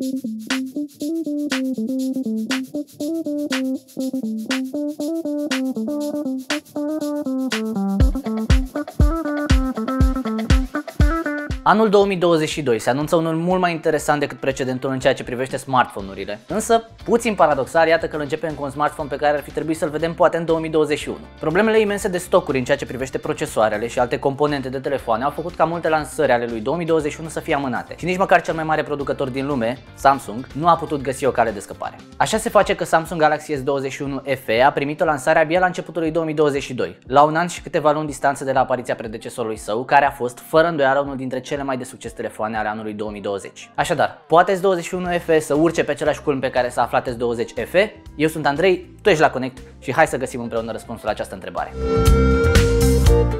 Thank mm-hmm. you. Anul 2022 se anunță unul mult mai interesant decât precedentul în ceea ce privește smartphone-urile. Însă, puțin paradoxal, iată că îl începem cu un smartphone pe care ar fi trebuit să-l vedem poate în 2021. Problemele imense de stocuri în ceea ce privește procesoarele și alte componente de telefoane au făcut ca multe lansări ale lui 2021 să fie amânate. Și nici măcar cel mai mare producător din lume, Samsung, nu a putut găsi o cale de scăpare. Așa se face că Samsung Galaxy S21 FE a primit o lansare abia la începutul lui 2022, la un an și câteva luni distanță de la apariția predecesorului său, care a fost, fără îndoială, unul dintre cele cele mai de succes telefoane ale anului 2020. Așadar, poate S21FE să urce pe același culm pe care s-a aflat S20FE? Eu sunt Andrei, tu ești la Connect și hai să găsim împreună răspunsul la această întrebare.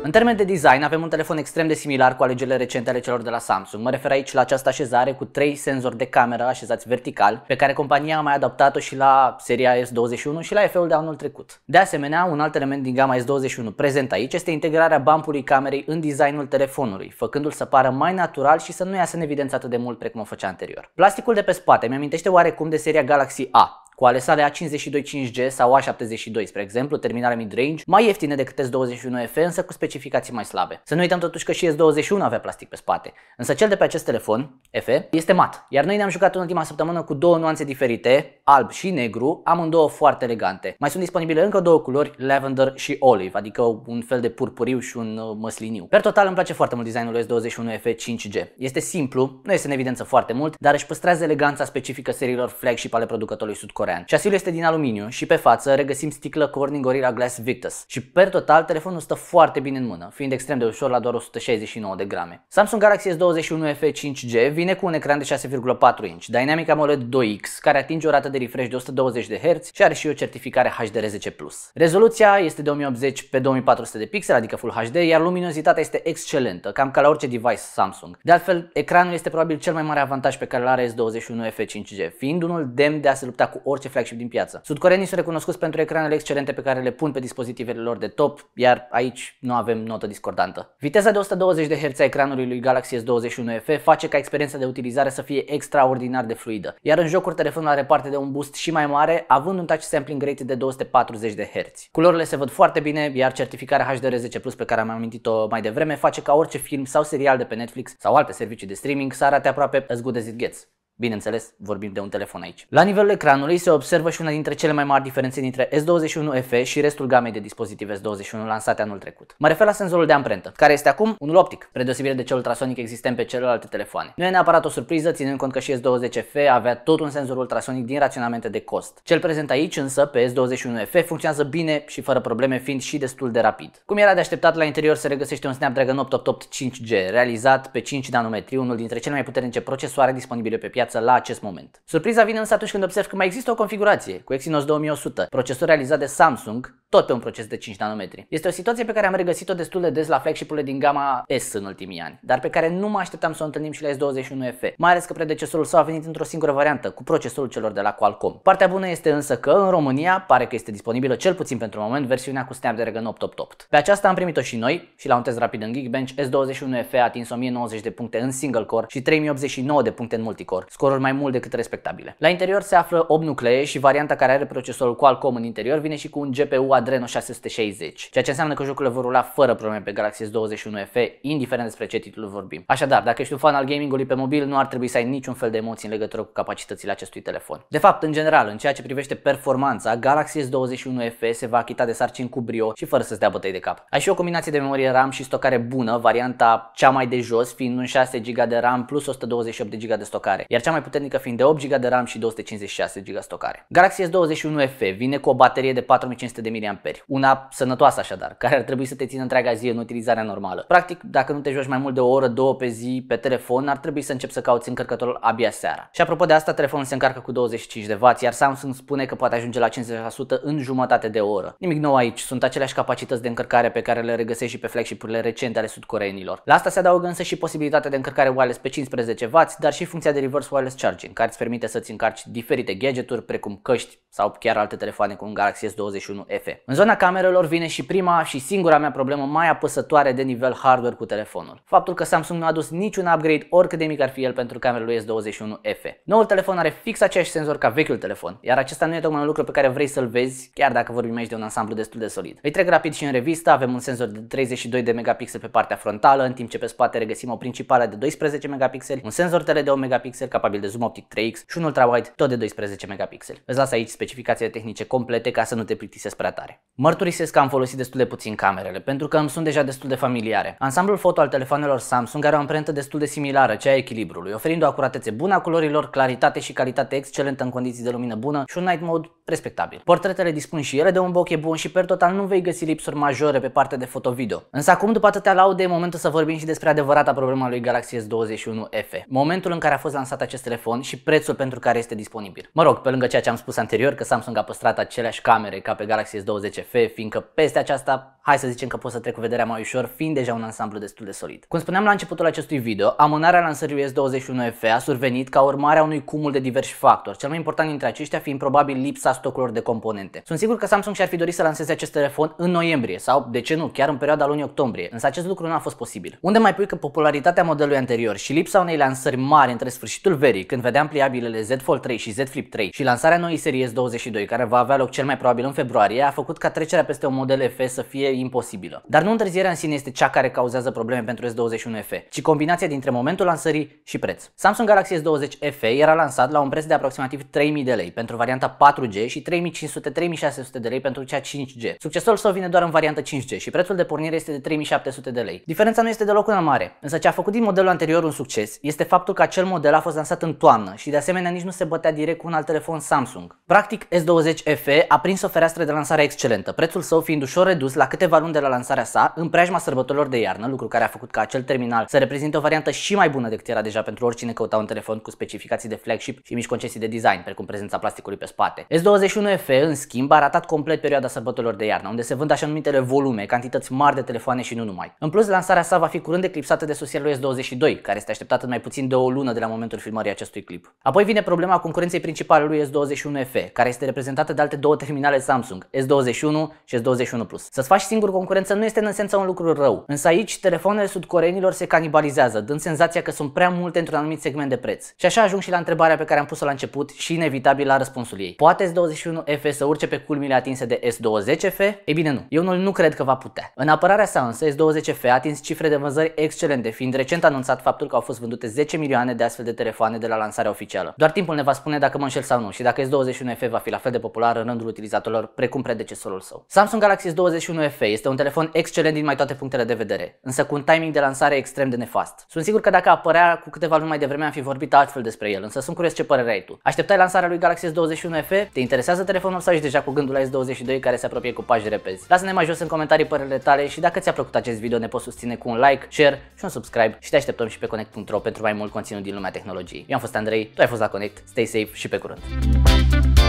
În termen de design, avem un telefon extrem de similar cu alegerile recente ale celor de la Samsung. Mă refer aici la această așezare cu trei senzori de cameră așezați vertical, pe care compania a mai adaptat-o și la seria S21 și la F-ul de anul trecut. De asemenea, un alt element din gama S21 prezent aici este integrarea bumpului camerei în designul telefonului, făcându-l să pară mai natural și să nu iasă în evidență atât de mult precum o făcea anterior. Plasticul de pe spate mi-amintește oarecum de seria Galaxy A, cu alesarea 52.5G sau A72, spre exemplu, terminare mid-range, mai ieftine decât S21F, însă cu specificații mai slabe. Să nu uităm totuși că și S21 avea plastic pe spate, însă cel de pe acest telefon, FE, este mat, iar noi ne-am jucat în ultima săptămână cu două nuanțe diferite, alb și negru, amândouă foarte elegante. Mai sunt disponibile încă două culori, lavender și olive, adică un fel de purpuriu și un uh, măsliniu. Per total îmi place foarte mult designul S21F 5G. Este simplu, nu este în evidență foarte mult, dar își păstrează eleganța specifică seriilor flagship ale producătorului sudcorean corean. Șasiul este din aluminiu și pe față regăsim sticlă Corning Gorilla Glass Victus și per total telefonul stă foarte bine în mână, fiind extrem de ușor la doar 169 de grame. Samsung Galaxy S21 FE 5G vine cu un ecran de 6,4 inch, Dynamic AMOLED 2X, care atinge o rată de refresh de 120 de Hz și are și o certificare HDR10+. Rezoluția este de 1080 pe 2400 de pixel, adică Full HD, iar luminozitatea este excelentă, cam ca la orice device Samsung. De altfel, ecranul este probabil cel mai mare avantaj pe care îl are S21 FE 5G, fiind unul demn de a se lupta cu orice flagship din piață. Sudcoreenii sunt recunoscuți pentru ecranele excelente pe care le pun pe dispozitivele lor de top, iar aici nu avem notă discordantă. Viteza de 120 de Hz a ecranului lui Galaxy S21 FE face ca experiența de utilizare să fie extraordinar de fluidă, iar în jocuri telefonul are parte de un boost și mai mare, având un touch sampling rate de 240 de Hz. Culorile se văd foarte bine, iar certificarea HDR10 Plus pe care am amintit-o mai devreme face ca orice film sau serial de pe Netflix sau alte servicii de streaming să arate aproape as good as it gets. Bineînțeles, vorbim de un telefon aici. La nivelul ecranului se observă și una dintre cele mai mari diferențe dintre S21 FE și restul gamei de dispozitive S21 lansate anul trecut. Mă refer la senzorul de amprentă, care este acum unul optic, predeosebire de cel ultrasonic existent pe celelalte telefoane. Nu e neapărat o surpriză, ținând cont că și S20 FE avea tot un senzor ultrasonic din raționamente de cost. Cel prezent aici, însă, pe S21 FE funcționează bine și fără probleme, fiind și destul de rapid. Cum era de așteptat, la interior se regăsește un Snapdragon 888 5G, realizat pe 5 nanometri, unul dintre cele mai puternice procesoare disponibile pe piață piață la acest moment. Surpriza vine însă atunci când observ că mai există o configurație cu Exynos 2100, procesor realizat de Samsung, tot pe un proces de 5 nanometri. Este o situație pe care am regăsit-o destul de des la flagship-urile din gama S în ultimii ani, dar pe care nu mă așteptam să o întâlnim și la S21F, mai ales că predecesorul său a venit într-o singură variantă, cu procesorul celor de la Qualcomm. Partea bună este însă că în România pare că este disponibilă cel puțin pentru moment versiunea cu Snapdragon 888. Pe aceasta am primit-o și noi și la un test rapid în Geekbench, S21F a atins 1090 de puncte în single core și 3089 de puncte în multicore, scoruri mai mult decât respectabile. La interior se află 8 nuclee și varianta care are procesorul Qualcomm în interior vine și cu un GPU Adreno 660, ceea ce înseamnă că jocurile vor rula fără probleme pe Galaxy S21FE, indiferent despre ce titlu vorbim. Așadar, dacă ești un fan al gamingului pe mobil, nu ar trebui să ai niciun fel de emoții în legătură cu capacitățile acestui telefon. De fapt, în general, în ceea ce privește performanța, Galaxy S21FE se va achita de sarcini cu brio și fără să-ți dea bătăi de cap. Ai și o combinație de memorie RAM și stocare bună, varianta cea mai de jos fiind un 6 GB de RAM plus 128 de GB de stocare, iar cea mai puternică fiind de 8 GB de RAM și 256 GB stocare. Galaxy S21 FE vine cu o baterie de 4500 mAh, una sănătoasă așadar, care ar trebui să te țină întreaga zi în utilizarea normală. Practic, dacă nu te joci mai mult de o oră, două pe zi pe telefon, ar trebui să începi să cauți încărcătorul abia seara. Și apropo de asta, telefonul se încarcă cu 25 de W, iar Samsung spune că poate ajunge la 50% în jumătate de oră. Nimic nou aici, sunt aceleași capacități de încărcare pe care le regăsești și pe flagship-urile recente ale sudcoreenilor. La asta se adaugă însă și posibilitatea de încărcare wireless pe 15 W, dar și funcția de reverse wireless charging, care îți permite să-ți încarci diferite gadgeturi precum căști sau chiar alte telefoane cu un Galaxy S21 FE. În zona camerelor vine și prima și singura mea problemă mai apăsătoare de nivel hardware cu telefonul. Faptul că Samsung nu a adus niciun upgrade oricât de mic ar fi el pentru camera lui S21 FE. Noul telefon are fix aceeași senzor ca vechiul telefon, iar acesta nu e tocmai un lucru pe care vrei să-l vezi, chiar dacă vorbim aici de un ansamblu destul de solid. Îi trec rapid și în revistă, avem un senzor de 32 de megapixel pe partea frontală, în timp ce pe spate regăsim o principală de 12 megapixel, un senzor tele de megapixel, megapixeli, capabil de zoom optic 3x și un ultrawide tot de 12 megapixeli. Îți las aici specificațiile tehnice complete ca să nu te plictisesc prea tare. Mărturisesc că am folosit destul de puțin camerele, pentru că îmi sunt deja destul de familiare. Ansamblul foto al telefonelor Samsung are o amprentă destul de similară, cea a echilibrului, oferind o acuratețe bună a culorilor, claritate și calitate excelentă în condiții de lumină bună și un night mode respectabil. Portretele dispun și ele de un bokeh bun și per total nu vei găsi lipsuri majore pe partea de fotovideo. Însă acum după atâtea laude e momentul să vorbim și despre adevărata problema lui Galaxy S21 FE. Momentul în care a fost lansat acest telefon și prețul pentru care este disponibil. Mă rog, pe lângă ceea ce am spus anterior că Samsung a păstrat aceleași camere ca pe Galaxy S20 FE, fiindcă peste aceasta hai să zicem că pot să trec cu vederea mai ușor, fiind deja un ansamblu destul de solid. Cum spuneam la începutul acestui video, amânarea lansării US21F a survenit ca urmare a unui cumul de diversi factori, cel mai important dintre aceștia fiind probabil lipsa stocurilor de componente. Sunt sigur că Samsung și-ar fi dorit să lanseze acest telefon în noiembrie sau, de ce nu, chiar în perioada lunii octombrie, însă acest lucru nu a fost posibil. Unde mai pui că popularitatea modelului anterior și lipsa unei lansări mari între sfârșitul verii, când vedeam pliabilele Z Fold 3 și Z Flip 3 și lansarea noii serie S22, care va avea loc cel mai probabil în februarie, a făcut ca trecerea peste un model F să fie imposibilă. Dar nu întârzierea în sine este cea care cauzează probleme pentru S21FE, ci combinația dintre momentul lansării și preț. Samsung Galaxy S20 FE era lansat la un preț de aproximativ 3000 de lei pentru varianta 4G și 3500-3600 de lei pentru cea 5G. Succesul său vine doar în varianta 5G și prețul de pornire este de 3700 de lei. Diferența nu este deloc una mare, însă ce a făcut din modelul anterior un succes este faptul că acel model a fost lansat în toamnă și de asemenea nici nu se bătea direct cu un alt telefon Samsung. Practic S20 FE a prins o fereastră de lansare excelentă, prețul său fiind ușor redus la câte câteva luni de la lansarea sa, în preajma sărbătorilor de iarnă, lucru care a făcut ca acel terminal să reprezinte o variantă și mai bună decât era deja pentru oricine căuta un telefon cu specificații de flagship și mici concesii de design, precum prezența plasticului pe spate. S21FE, în schimb, a ratat complet perioada sărbătorilor de iarnă, unde se vând așa numitele volume, cantități mari de telefoane și nu numai. În plus, lansarea sa va fi curând eclipsată de lui S22, care este așteptată în mai puțin de o lună de la momentul filmării acestui clip. Apoi vine problema concurenței principale lui S21FE, care este reprezentată de alte două terminale Samsung, S21 și S21 Plus. Să-ți faci singur concurență nu este în esență un lucru rău, însă aici telefoanele sudcoreenilor se canibalizează, dând senzația că sunt prea multe într-un anumit segment de preț. Și așa ajung și la întrebarea pe care am pus-o la început și inevitabil la răspunsul ei. Poate S21F să urce pe culmile atinse de S20F? Ei bine nu, eu nu, nu cred că va putea. În apărarea sa însă, S20F a atins cifre de vânzări excelente, fiind recent anunțat faptul că au fost vândute 10 milioane de astfel de telefoane de la lansarea oficială. Doar timpul ne va spune dacă mă înșel sau nu și dacă S21F va fi la fel de popular în rândul utilizatorilor precum predecesorul său. Samsung Galaxy S21F 12 este un telefon excelent din mai toate punctele de vedere, însă cu un timing de lansare extrem de nefast. Sunt sigur că dacă apărea cu câteva luni mai devreme am fi vorbit altfel despre el, însă sunt curios ce părere ai tu. Așteptai lansarea lui Galaxy S21 FE? Te interesează telefonul sau ești deja cu gândul la S22 care se apropie cu pași repezi? Lasă-ne mai jos în comentarii părerile tale și dacă ți-a plăcut acest video ne poți susține cu un like, share și un subscribe și te așteptăm și pe connect.ro pentru mai mult conținut din lumea tehnologiei. Eu am fost Andrei, tu ai fost la Connect, stay safe și pe curând!